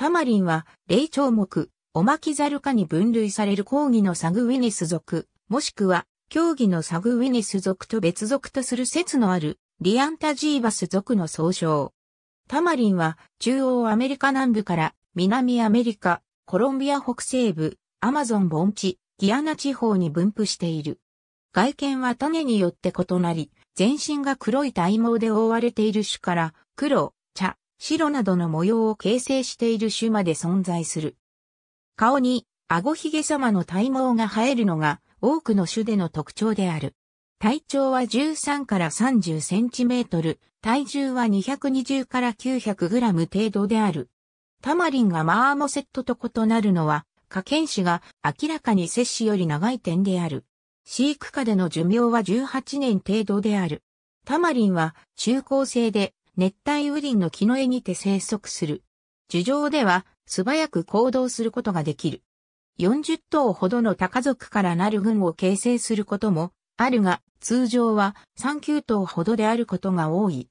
タマリンは、霊長目、おまきザル科に分類される講義のサグウィニス属、もしくは、競技のサグウィニス属と別属とする説のある、リアンタジーバス属の総称。タマリンは、中央アメリカ南部から、南アメリカ、コロンビア北西部、アマゾン盆地、ギアナ地方に分布している。外見は種によって異なり、全身が黒い体毛で覆われている種から、黒、白などの模様を形成している種まで存在する。顔に、顎ひげ様の体毛が生えるのが、多くの種での特徴である。体長は13から30センチメートル、体重は220から900グラム程度である。タマリンがマーモセットと異なるのは、下剣種が明らかに摂氏より長い点である。飼育下での寿命は18年程度である。タマリンは中高生で熱帯雨林の木の絵にて生息する。樹上では素早く行動することができる。40頭ほどの多家族からなる群を形成することもあるが、通常は39頭ほどであることが多い。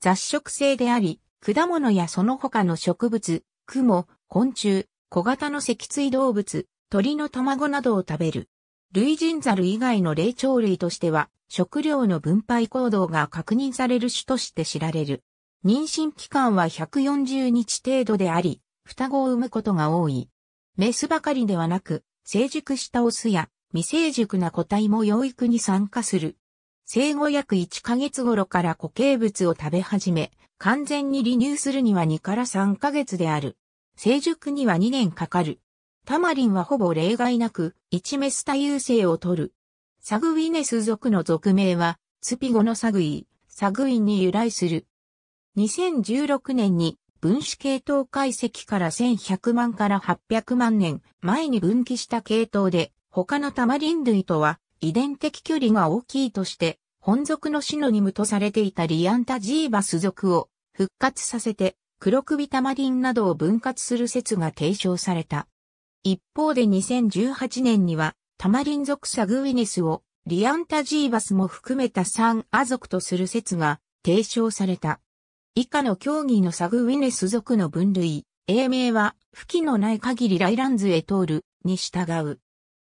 雑食性であり、果物やその他の植物、雲、昆虫、小型の脊椎動物、鳥の卵などを食べる。類人猿以外の霊長類としては食料の分配行動が確認される種として知られる。妊娠期間は140日程度であり、双子を産むことが多い。メスばかりではなく、成熟したオスや未成熟な個体も養育に参加する。生後約1ヶ月頃から固形物を食べ始め、完全に離乳するには2から3ヶ月である。成熟には2年かかる。タマリンはほぼ例外なく、1メス多有性を取る。サグウィネス族の族名は、スピ語のサグイ、サグイに由来する。2016年に分子系統解析から1100万から800万年前に分岐した系統で、他のタマリン類とは遺伝的距離が大きいとして、本族のシノニムとされていたリアンタジーバス族を復活させて、黒首タマリンなどを分割する説が提唱された。一方で2018年には、タマリン族サグウィネスをリアンタジーバスも含めた3ア族とする説が提唱された。以下の競技のサグウィネス族の分類、英名は、付近のない限りライランズへ通る、に従う。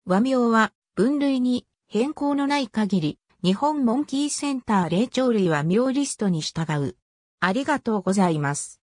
和名は、分類に変更のない限り、日本モンキーセンター霊長類は名リストに従う。ありがとうございます。